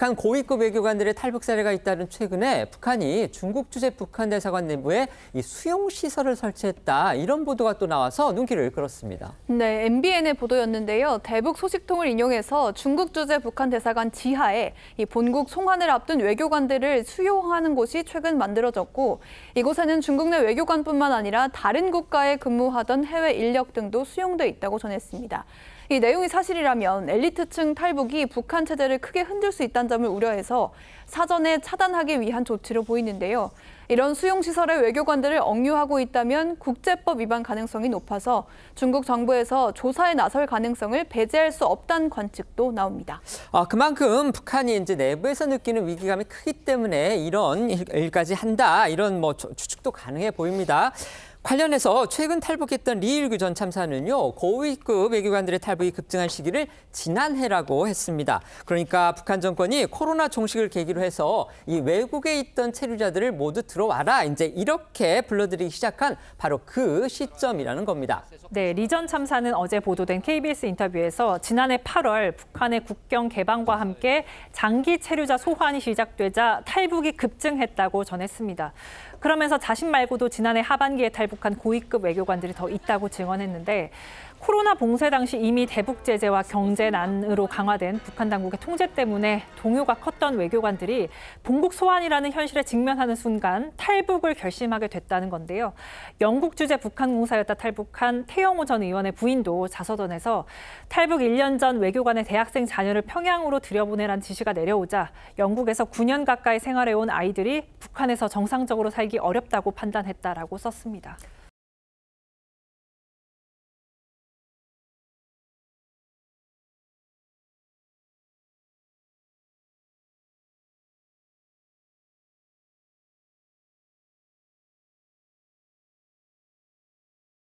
북한 고위급 외교관들의 탈북 사례가 있다는 최근에 북한이 중국 주재 북한 대사관 내부에 이 수용 시설을 설치했다 이런 보도가 또 나와서 눈길을 끌었습니다. 네, MBN의 보도였는데요. 대북 소식통을 인용해서 중국 주재 북한 대사관 지하에 이 본국 송환을 앞둔 외교관들을 수용하는 곳이 최근 만들어졌고 이곳에는 중국 내 외교관뿐만 아니라 다른 국가에 근무하던 해외 인력 등도 수용돼 있다고 전했습니다. 이 내용이 사실이라면 엘리트층 탈북이 북한 체제를 크게 흔들 수 있다는 점을 우려해서 사전에 차단하기 위한 조치로 보이는데요. 이런 수용시설의 외교관들을 억류하고 있다면 국제법 위반 가능성이 높아서 중국 정부에서 조사에 나설 가능성을 배제할 수 없다는 관측도 나옵니다. 아, 그만큼 북한이 이제 내부에서 느끼는 위기감이 크기 때문에 이런 일까지 한다 이런 뭐 추측도 가능해 보입니다. 관련해서 최근 탈북했던 리일규 전 참사는요. 고위급 외교관들의 탈북이 급증한 시기를 지난해라고 했습니다. 그러니까 북한 정권이 코로나 종식을 계기로 해서 이 외국에 있던 체류자들을 모두 들어와라 이제 이렇게 불러들이기 시작한 바로 그 시점이라는 겁니다. 네, 리전 참사는 어제 보도된 KBS 인터뷰에서 지난해 8월 북한의 국경 개방과 함께 장기 체류자 소환이 시작되자 탈북이 급증했다고 전했습니다. 그러면서 자신 말고도 지난해 하반기에 탈북 대북한 고위급 외교관들이 더 있다고 증언했는데 코로나 봉쇄 당시 이미 대북 제재와 경제난으로 강화된 북한 당국의 통제 때문에 동요가 컸던 외교관들이 본국 소환이라는 현실에 직면하는 순간 탈북을 결심하게 됐다는 건데요. 영국 주재 북한 공사였다 탈북한 태영호 전 의원의 부인도 자서전에서 탈북 1년 전 외교관의 대학생 자녀를 평양으로 들여보내란 지시가 내려오자 영국에서 9년 가까이 생활해온 아이들이 북한에서 정상적으로 살기 어렵다고 판단했다라고 썼습니다.